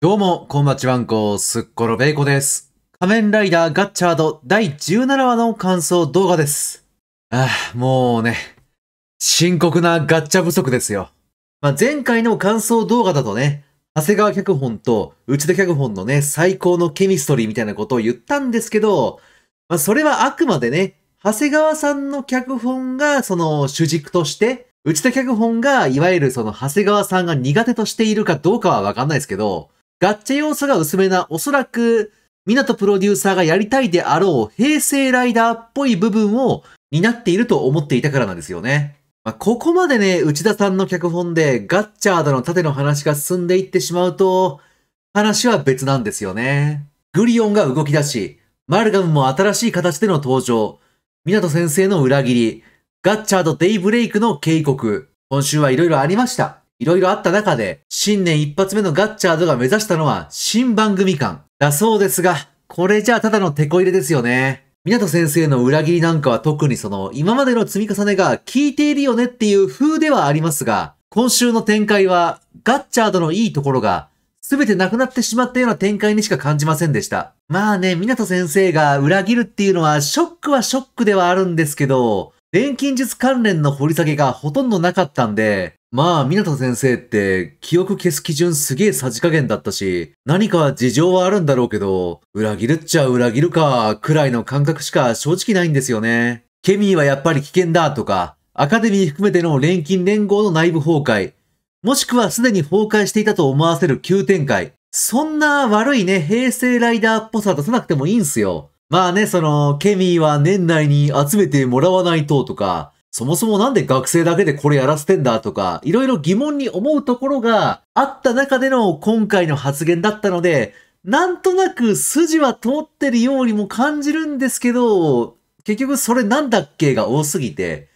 どうも、こんばちわんこ、すっころべいこです。仮面ライダーガッチャード第17話の感想動画です。ああ、もうね、深刻なガッチャ不足ですよ。まあ、前回の感想動画だとね、長谷川脚本と内田脚本のね、最高のケミストリーみたいなことを言ったんですけど、まあ、それはあくまでね、長谷川さんの脚本がその主軸として、内田脚本がいわゆるその長谷川さんが苦手としているかどうかはわかんないですけど、ガッチャ要素が薄めな、おそらく、港プロデューサーがやりたいであろう平成ライダーっぽい部分を担っていると思っていたからなんですよね。まあ、ここまでね、内田さんの脚本でガッチャードの盾の話が進んでいってしまうと、話は別なんですよね。グリオンが動き出し、マルガムも新しい形での登場、港先生の裏切り、ガッチャードデイブレイクの警告、今週はいろいろありました。いろいろあった中で、新年一発目のガッチャードが目指したのは新番組感だそうですが、これじゃあただのテコ入れですよね。港先生の裏切りなんかは特にその、今までの積み重ねが効いているよねっていう風ではありますが、今週の展開は、ガッチャードのいいところが、すべてなくなってしまったような展開にしか感じませんでした。まあね、港先生が裏切るっていうのは、ショックはショックではあるんですけど、錬金術関連の掘り下げがほとんどなかったんで、まあ、港先生って記憶消す基準すげえさじ加減だったし、何か事情はあるんだろうけど、裏切るっちゃ裏切るか、くらいの感覚しか正直ないんですよね。ケミーはやっぱり危険だとか、アカデミー含めての錬金連合の内部崩壊、もしくはすでに崩壊していたと思わせる急展開。そんな悪いね、平成ライダーっぽさ出さなくてもいいんすよ。まあね、その、ケミーは年内に集めてもらわないととか、そもそもなんで学生だけでこれやらせてんだとか、いろいろ疑問に思うところがあった中での今回の発言だったので、なんとなく筋は通ってるようにも感じるんですけど、結局それなんだっけが多すぎて、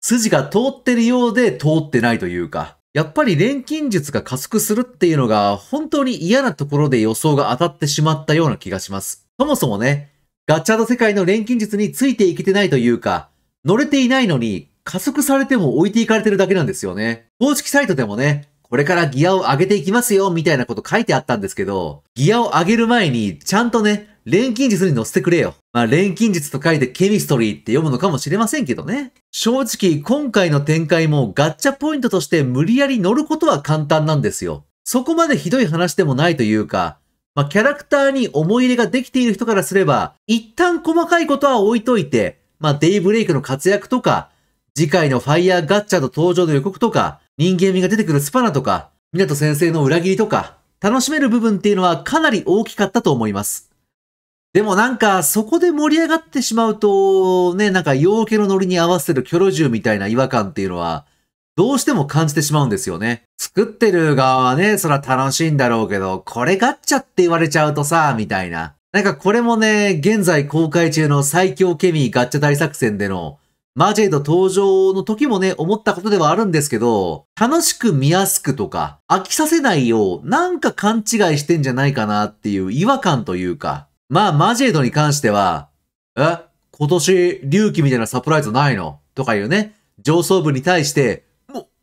筋が通ってるようで通ってないというか、やっぱり錬金術が加速するっていうのが本当に嫌なところで予想が当たってしまったような気がします。そもそもね、ガチャの世界の錬金術についていけてないというか、乗れていないのに、加速されても置いていかれてるだけなんですよね。公式サイトでもね、これからギアを上げていきますよ、みたいなこと書いてあったんですけど、ギアを上げる前に、ちゃんとね、錬金術に乗せてくれよ。まあ、錬金術と書いてケミストリーって読むのかもしれませんけどね。正直、今回の展開もガッチャポイントとして無理やり乗ることは簡単なんですよ。そこまでひどい話でもないというか、まあ、キャラクターに思い入れができている人からすれば、一旦細かいことは置いといて、まあ、デイブレイクの活躍とか、次回のファイヤーガッチャの登場の予告とか、人間味が出てくるスパナとか、港先生の裏切りとか、楽しめる部分っていうのはかなり大きかったと思います。でもなんか、そこで盛り上がってしまうと、ね、なんか陽気のノリに合わせるキョロジュみたいな違和感っていうのは、どうしても感じてしまうんですよね。作ってる側はね、そら楽しいんだろうけど、これガッチャって言われちゃうとさ、みたいな。なんかこれもね、現在公開中の最強ケミーガッチャ大作戦でのマジェイド登場の時もね、思ったことではあるんですけど、楽しく見やすくとか、飽きさせないよう、なんか勘違いしてんじゃないかなっていう違和感というか、まあマジェイドに関しては、え今年、隆起みたいなサプライズないのとかいうね、上層部に対して、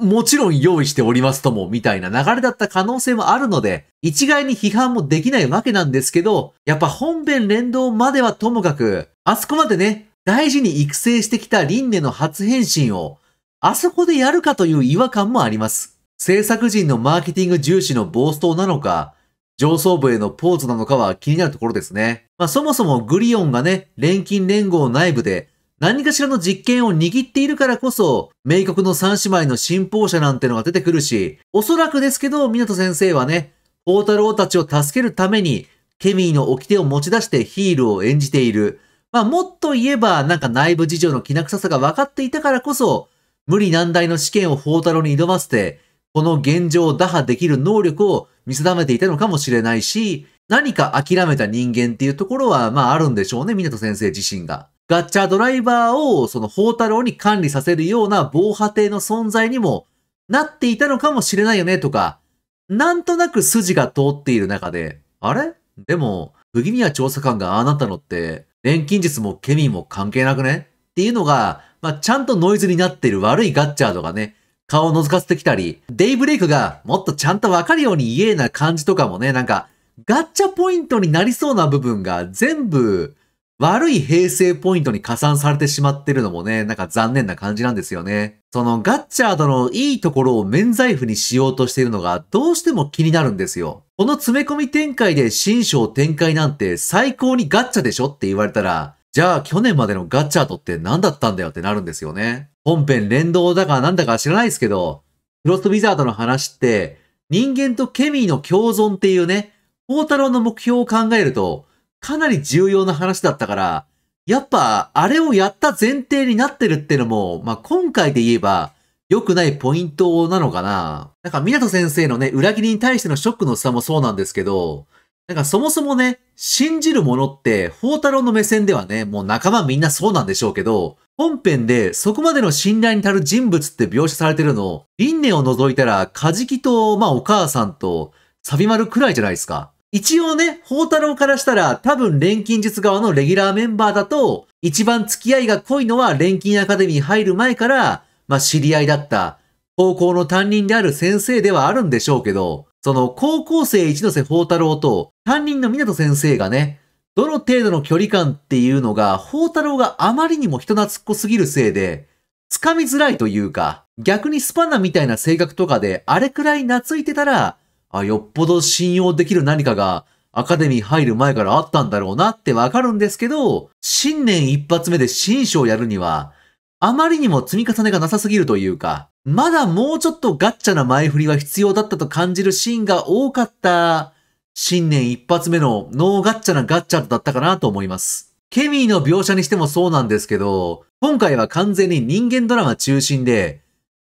もちろん用意しておりますとも、みたいな流れだった可能性もあるので、一概に批判もできないわけなんですけど、やっぱ本編連動まではともかく、あそこまでね、大事に育成してきた輪廻の初変身を、あそこでやるかという違和感もあります。制作陣のマーケティング重視の暴走なのか、上層部へのポーズなのかは気になるところですね。まあそもそもグリオンがね、錬金連合内部で何かしらの実験を握っているからこそ、名曲の三姉妹の信奉者なんてのが出てくるし、おそらくですけど、港先生はね、宝太郎たちを助けるために、ケミーの掟を持ち出してヒールを演じている。まあ、もっと言えば、なんか内部事情のきな臭さが分かっていたからこそ、無理難題の試験を宝太郎に挑ませて、この現状を打破できる能力を見定めていたのかもしれないし、何か諦めた人間っていうところは、まああるんでしょうね、港先生自身が。ガッチャードライバーをその宝太郎に管理させるような防波堤の存在にもなっていたのかもしれないよねとか、なんとなく筋が通っている中で、あれでも、不気味な調査官がああなったのって、錬金術もケミーも関係なくねっていうのが、まあ、ちゃんとノイズになっている悪いガッチャードがね、顔を覗かせてきたり、デイブレイクがもっとちゃんとわかるように言えな感じとかもね、なんか、ガッチャポイントになりそうな部分が全部悪い平成ポイントに加算されてしまってるのもね、なんか残念な感じなんですよね。そのガッチャードのいいところを免罪符にしようとしているのがどうしても気になるんですよ。この詰め込み展開で新章展開なんて最高にガッチャでしょって言われたら、じゃあ去年までのガッチャードって何だったんだよってなるんですよね。本編連動だかなんだか知らないですけど、フロストウィザードの話って人間とケミーの共存っていうね、ポータローの目標を考えると、かなり重要な話だったから、やっぱ、あれをやった前提になってるってのも、まあ、今回で言えば、良くないポイントなのかな。なんか、港先生のね、裏切りに対してのショックの差もそうなんですけど、なんかそもそもね、信じるものって、宝太郎の目線ではね、もう仲間みんなそうなんでしょうけど、本編でそこまでの信頼に足る人物って描写されてるの、輪廻を除いたら、カジキと、まあお母さんと、サビマルくらいじゃないですか。一応ね、宝太郎からしたら多分錬金術側のレギュラーメンバーだと、一番付き合いが濃いのは錬金アカデミー入る前から、まあ知り合いだった高校の担任である先生ではあるんでしょうけど、その高校生一ノ瀬宝太郎と担任の湊先生がね、どの程度の距離感っていうのが、宝太郎があまりにも人懐っこすぎるせいで、掴みづらいというか、逆にスパナみたいな性格とかであれくらい懐いてたら、あ、よっぽど信用できる何かがアカデミー入る前からあったんだろうなってわかるんですけど、新年一発目で新章やるには、あまりにも積み重ねがなさすぎるというか、まだもうちょっとガッチャな前振りは必要だったと感じるシーンが多かった新年一発目のノーガッチャなガッチャだったかなと思います。ケミーの描写にしてもそうなんですけど、今回は完全に人間ドラマ中心で、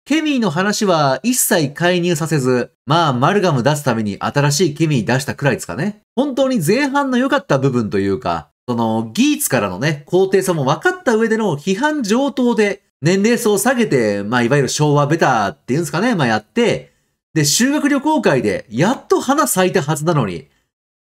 ケミーの話は一切介入させず、まあ、マルガム出すために新しいケミー出したくらいですかね。本当に前半の良かった部分というか、その、ギーツからのね、肯定さも分かった上での批判上等で、年齢層を下げて、まあ、いわゆる昭和ベターっていうんですかね、まあやって、で、修学旅行会で、やっと花咲いたはずなのに、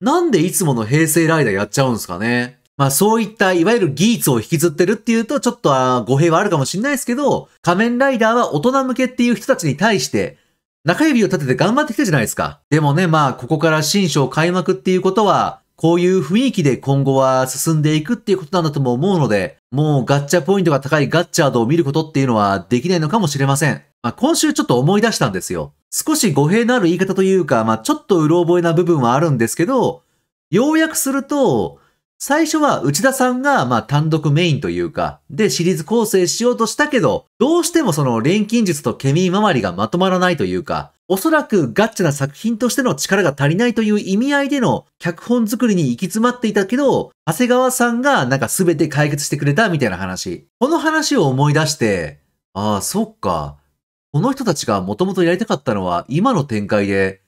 なんでいつもの平成ライダーやっちゃうんですかね。まあそういったいわゆる技術を引きずってるっていうとちょっと語弊はあるかもしれないですけど、仮面ライダーは大人向けっていう人たちに対して、中指を立てて頑張ってきたじゃないですか。でもね、まあここから新章開幕っていうことは、こういう雰囲気で今後は進んでいくっていうことなんだとも思うので、もうガッチャポイントが高いガッチャードを見ることっていうのはできないのかもしれません。まあ、今週ちょっと思い出したんですよ。少し語弊のある言い方というか、まあ、ちょっとうろ覚えな部分はあるんですけど、要約すると、最初は内田さんがまあ単独メインというか、でシリーズ構成しようとしたけど、どうしてもその錬金術とケミー周りがまとまらないというか、おそらくガッチャな作品としての力が足りないという意味合いでの脚本作りに行き詰まっていたけど、長谷川さんがなんか全て解決してくれたみたいな話。この話を思い出して、ああ、そっか。この人たちがもともとやりたかったのは今の展開で、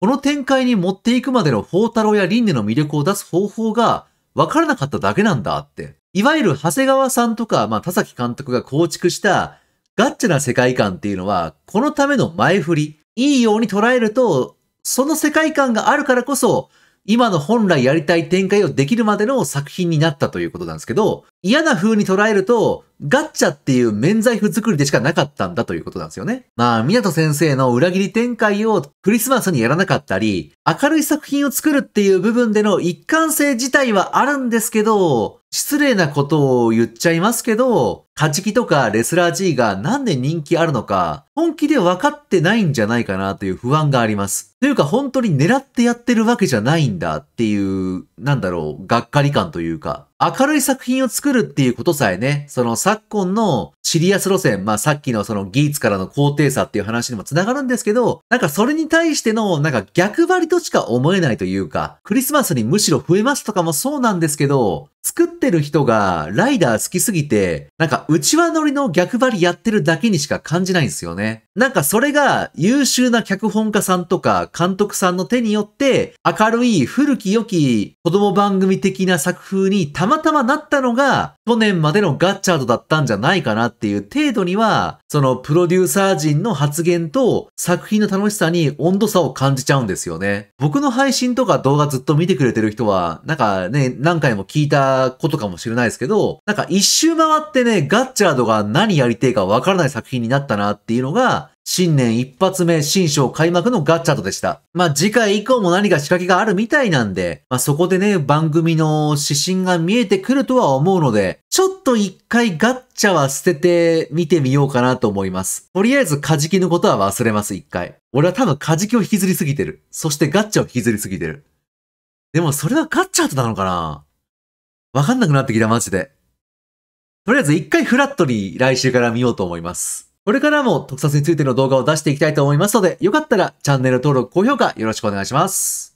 この展開に持っていくまでの宝太郎や輪廻の魅力を出す方法が分からなかっただけなんだって。いわゆる長谷川さんとか、まあ、田崎監督が構築したガッチャな世界観っていうのは、このための前振り、いいように捉えると、その世界観があるからこそ、今の本来やりたい展開をできるまでの作品になったということなんですけど、嫌な風に捉えると、ガッチャっていう免罪符作りでしかなかったんだということなんですよね。まあ、港先生の裏切り展開をクリスマスにやらなかったり、明るい作品を作るっていう部分での一貫性自体はあるんですけど、失礼なことを言っちゃいますけど、カチキとかレスラー G がなんで人気あるのか、本気で分かってないんじゃないかなという不安があります。というか本当に狙ってやってるわけじゃないんだっていう、なんだろう、がっかり感というか、明るい作品を作るっていうことさえね、その昨今のシリアス路線、まあさっきのそのギーツからの高低差っていう話にも繋がるんですけど、なんかそれに対してのなんか逆張りとしか思えないというか、クリスマスにむしろ増えますとかもそうなんですけど、作ってる人がライダー好きすぎて、なんか内輪乗りの逆張りやってるだけにしか感じないんですよね。なんかそれが優秀な脚本家さんとか監督さんの手によって明るい古き良き子供番組的な作風にたまたまなったのが去年までのガッチャードだったんじゃないかなっていう程度には、そのプロデューサー陣の発言と作品の楽しさに温度差を感じちゃうんですよね。僕の配信とか動画ずっと見てくれてる人は、なんかね、何回も聞いたことかもしれないですけど、なんか一周回ってね、ガッチャードが何やりてえかわからない作品になったなっていうのが、新年一発目新章開幕のガッチャとでした。まあ、次回以降も何か仕掛けがあるみたいなんで、まあ、そこでね、番組の指針が見えてくるとは思うので、ちょっと一回ガッチャは捨てて見てみようかなと思います。とりあえずカジキのことは忘れます、一回。俺は多分カジキを引きずりすぎてる。そしてガッチャを引きずりすぎてる。でもそれはガッチャとなのかなわかんなくなってきた、マジで。とりあえず一回フラットに来週から見ようと思います。これからも特撮についての動画を出していきたいと思いますので、よかったらチャンネル登録、高評価よろしくお願いします。